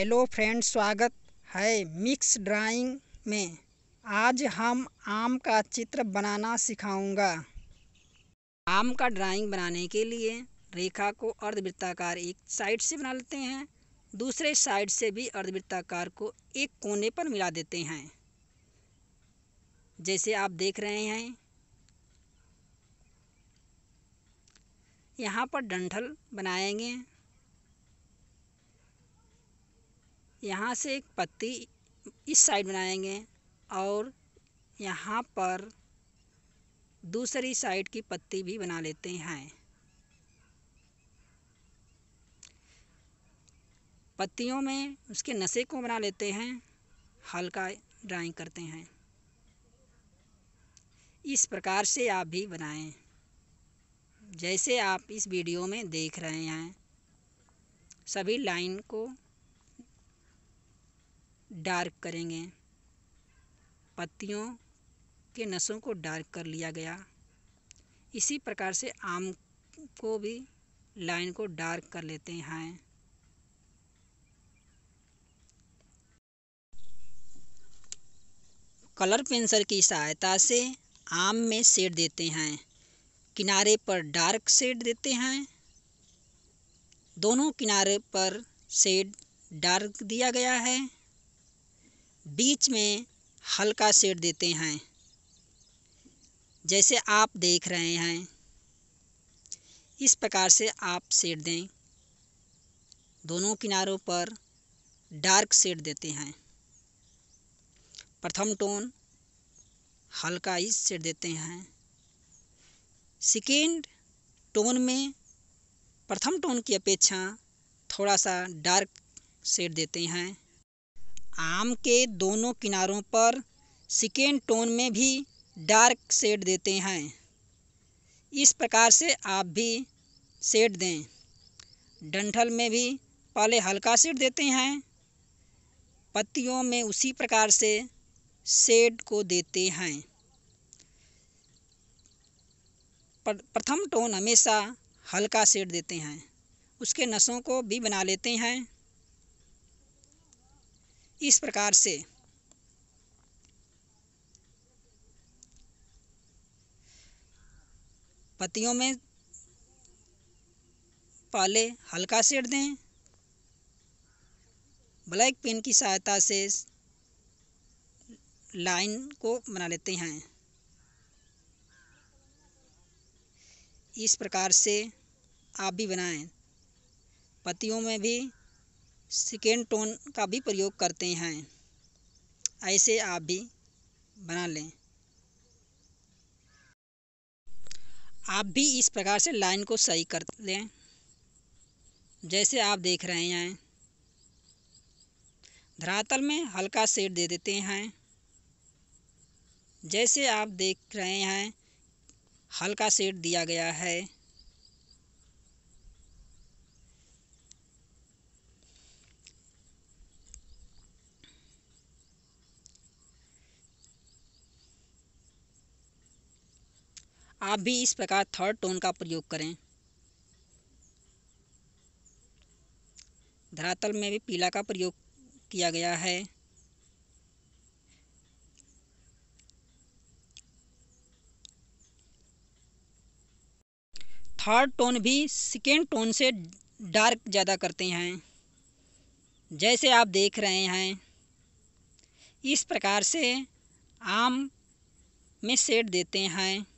hello friends स्वागत है mix drawing में आज हम आम का चित्र बनाना सिखाऊंगा आम का ड्राइंग बनाने के लिए रेखा को अर्धवृत्ताकार एक साइड से बना लेते हैं दूसरे साइड से भी अर्धवृत्ताकार को एक कोने पर मिला देते हैं जैसे आप देख रहे हैं यहाँ पर डंठल बनाएंगे यहाँ से एक पत्ती इस साइड बनाएंगे और यहाँ पर दूसरी साइड की पत्ती भी बना लेते हैं पत्तियों में उसके नशे को बना लेते हैं हल्का ड्राइंग करते हैं इस प्रकार से आप भी बनाएं जैसे आप इस वीडियो में देख रहे हैं सभी लाइन को डार्क करेंगे पत्तियों के नसों को डार्क कर लिया गया इसी प्रकार से आम को भी लाइन को डार्क कर लेते हैं कलर पेंसिल की सहायता से आम में शेड देते हैं किनारे पर डार्क शेड देते हैं दोनों किनारे पर शेड डार्क दिया गया है बीच में हल्का शेड देते हैं जैसे आप देख रहे हैं इस प्रकार से आप शेड दें दोनों किनारों पर डार्क शेड देते हैं प्रथम टोन हल्का इस शेड देते हैं सेकेंड टोन में प्रथम टोन की अपेक्षा थोड़ा सा डार्क शेड देते हैं आम के दोनों किनारों पर सिकेंड टोन में भी डार्क सेड देते हैं इस प्रकार से आप भी सेड दें डंठल में भी पहले हल्का सेड देते हैं पत्तियों में उसी प्रकार से सेड को देते हैं प्रथम टोन हमेशा हल्का सेड देते हैं उसके नसों को भी बना लेते हैं इस प्रकार से पत्तियों में पहले हल्का सेट दें ब्लैक पेन की सहायता से लाइन को बना लेते हैं इस प्रकार से आप भी बनाएं पत्तियों में भी सेकेंड टोन का भी प्रयोग करते हैं ऐसे आप भी बना लें आप भी इस प्रकार से लाइन को सही कर लें जैसे आप देख रहे हैं धरातल में हल्का शेड दे देते हैं जैसे आप देख रहे हैं हल्का शेड दिया गया है आप भी इस प्रकार थर्ड टोन का प्रयोग करें धरातल में भी पीला का प्रयोग किया गया है थर्ड टोन भी सेकेंड टोन से डार्क ज़्यादा करते हैं जैसे आप देख रहे हैं इस प्रकार से आम में सेट देते हैं